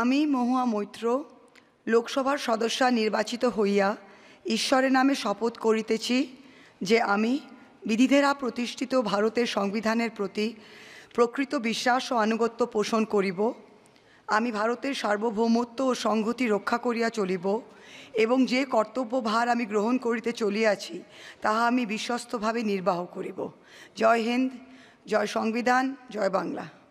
আমি মহুয়া মৈত্র লোকসভার সদস্যা নির্বাচিত হইয়া ঈশ্বরের নামে শপথ করিতেছি যে আমি বিধিধেরা প্রতিষ্ঠিত ভারতের সংবিধানের প্রতি প্রকৃত বিশ্বাস ও আনুগত্য পোষণ করিব আমি ভারতের সার্বভৌমত্ব ও সংহতি রক্ষা করিয়া চলিব এবং যে কর্তব্য ভার আমি গ্রহণ করিতে চলিয়াছি তাহা আমি বিশ্বস্তভাবে নির্বাহ করিব জয় হিন্দ জয় সংবিধান জয় বাংলা